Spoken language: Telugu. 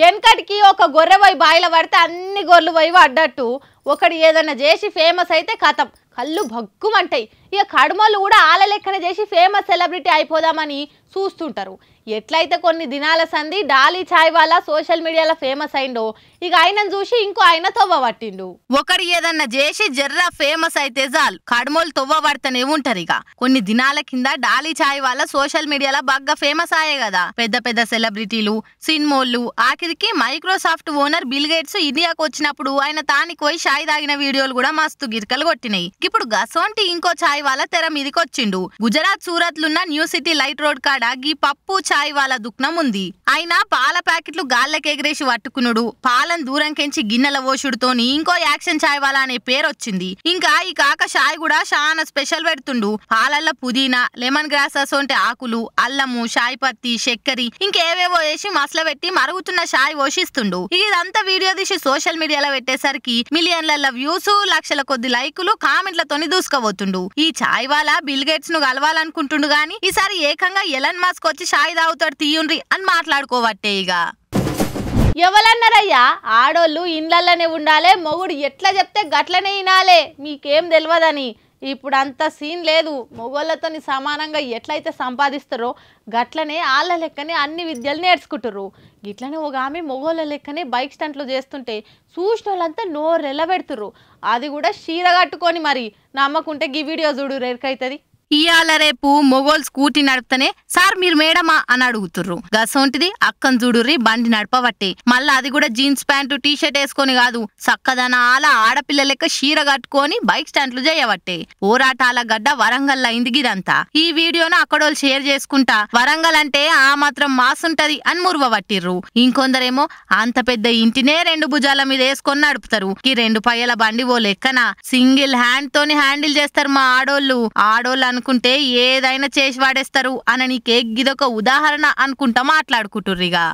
వెనకటికి ఒక గొర్రె పోయి బాయిల పడితే అన్ని గొర్రెలు పోయి పడ్డట్టు ఒకడు ఏదన్నా చేసి ఫేమస్ అయితే కథం కళ్ళు భగ్గుమంటాయి ఇక కడుమలు కూడా ఆల లెక్కన చేసి ఫేమస్ సెలబ్రిటీ అయిపోదామని చూస్తుంటారు ఎట్లయితే కొన్ని దినాల సంధి డాలీ ఛాయ్ వాళ్ళ సోషల్ మీడియాలో ఫేమస్ అయిండో ఇక ఆయనను చూసి ఇంకో ఆయన తొవ్వ పట్టిండు ఒకరు ఏదన్నా చేసి జర్రా ఫేమస్ అయితే జాల్ కడుమోలు తొవ్వ పడితేనే ఉంటారు ఇక కొన్ని దినాల కింద డాలీ ఛాయ్ వాళ్ళ సోషల్ మీడియాలో బాగా ఫేమస్ అయ్యే కదా పెద్ద పెద్ద సెలబ్రిటీలు సినిమోళ్ళు ఆఖరికి మైక్రోసాఫ్ట్ ఓనర్ బిల్ గేట్స్ ఇండియాకు వచ్చినప్పుడు ఆయన తానికి పోయి చాయ్ తాగిన వీడియోలు కూడా మస్తు గిరికలు కొట్టినాయి ఇప్పుడు గసోంటి ఇంకో చాయ్ వాళ్ళ తెర మీదకొచ్చిండు గుజరాత్ సూరత్ లున్న న్యూ సిటీ లైట్ రోడ్ కాడ గీ పప్పు చాయ్ వాళ్ళ దుఃఖం ఉంది ఆయన పాల ప్యాకెట్లు గాల్లకెగరేసి పట్టుకునుడు పాలను దూరం కెంచి గిన్నెల ఓషుడుతోని ఇంకో యాక్షన్ చాయ్ వాళ్ళ అనే పేరు వచ్చింది ఇంకా ఈ కాక చాయ్ కూడా చాలా స్పెషల్ పెడుతుండు పాలల్ల పుదీనా లెమన్ గ్రాస్ వంటి ఆకులు అల్లము షాయ్ పత్తి ఇంకా ఇంకేవేవో వేసి మసల పెట్టి మరుగుతున్న షాయ్ పోషిస్తుండు ఇదంతా వీడియో తీసి సోషల్ మీడియాలో పెట్టేసరికి మిలియన్ ట్విట్టర్లలో వ్యూస్ లక్షల కొద్ది లైకులు కామెంట్లతోని దూసుకోబోతుండు ఈ ఛాయ్ వాళ్ళ బిల్ గేట్స్ ను కలవాలనుకుంటుండు గాని ఈసారి ఏకంగా ఎలన్ మాస్క్ వచ్చి ఛాయ్ తాగుతాడు తీయుండ్రి అని మాట్లాడుకోవట్టే ఇక ఎవలన్నారయ్యా ఆడోళ్ళు ఇండ్లల్లోనే ఉండాలే మొగుడు ఎట్లా చెప్తే గట్లనే వినాలే మీకేం తెలియదని ఇప్పుడు అంత సీన్ లేదు మొగోళ్ళతో సమానంగా ఎట్లయితే సంపాదిస్తారో గట్లనే వాళ్ళ లెక్కనే అన్ని విద్యలు నేర్చుకుంటారు గిట్లనే ఒక ఆమె మొగోళ్ళ లెక్కనే బైక్ స్టంట్లు చేస్తుంటే చూసిన వాళ్ళంతా నోరెల్ల అది కూడా చీర కట్టుకొని మరి నమ్మకుంటే గీ వీడియో చూడు రేరుకైతుంది ఇయాల రేపు మొగోల్ స్కూటీ నడుపుతనే సార్ మీరు మేడమా అని అడుగుతుర్రు గసోంటిది అక్కను చూడుర్రి బండి నడపబట్టే మళ్ళా అది కూడా జీన్స్ ప్యాంటు టీ షర్ట్ వేసుకొని కాదు చక్కదన ఆడపిల్ల లెక్క షీర కట్టుకొని బైక్ స్టాండ్లు చేయబట్టే పోరాటాల గడ్డ వరంగల్ అయింది గిదంతా ఈ వీడియోను అక్కడోళ్ళు షేర్ చేసుకుంటా వరంగల్ అంటే ఆ మాత్రం మాసుంటది అని మురువబట్టిర్రు ఇంకొందరేమో అంత పెద్ద ఇంటినే రెండు భుజాల మీద వేసుకొని నడుపుతారు ఈ రెండు పయ్యల బండి ఓ లెక్కన సింగిల్ హ్యాండ్ తోని హ్యాండిల్ చేస్తారు మా ఆడోళ్ళు ఆడోళ్ళు అనుకుంటే ఏదైనా చేసి వాడేస్తారు అననీకే గిదొక ఉదాహరణ అనుకుంటా మాట్లాడుకుంటుర్రిగా